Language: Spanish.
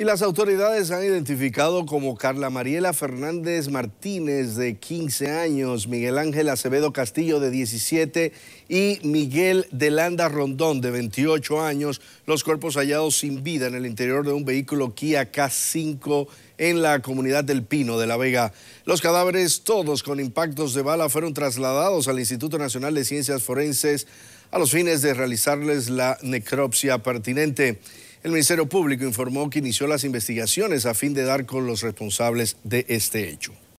Y las autoridades han identificado como Carla Mariela Fernández Martínez de 15 años, Miguel Ángel Acevedo Castillo de 17 y Miguel Delanda Rondón de 28 años, los cuerpos hallados sin vida en el interior de un vehículo Kia K5 en la comunidad del Pino de la Vega. Los cadáveres, todos con impactos de bala, fueron trasladados al Instituto Nacional de Ciencias Forenses a los fines de realizarles la necropsia pertinente. El Ministerio Público informó que inició las investigaciones a fin de dar con los responsables de este hecho.